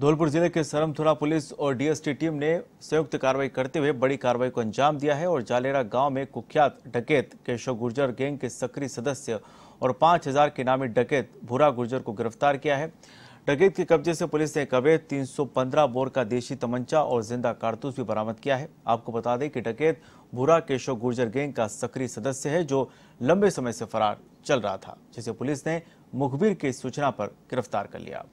धौलपुर जिले के सरमथुरा पुलिस और डीएसटी टीम ने संयुक्त कार्रवाई करते हुए बड़ी कार्रवाई को अंजाम दिया है और जालेरा गांव में कुख्यात डकैत केशव गुर्जर गैंग के सक्रिय सदस्य और 5000 के नामी डकैत भूरा गुर्जर को गिरफ्तार किया है डकैत के कब्जे से पुलिस ने कबेत तीन बोर का देशी तमंचा और जिंदा कारतूस भी बरामद किया है आपको बता दें कि डकैत भूरा केशव गुर्जर गैंग का सक्रिय सदस्य है जो लंबे समय से फरार चल रहा था जिसे पुलिस ने मुखबिर की सूचना पर गिरफ्तार कर लिया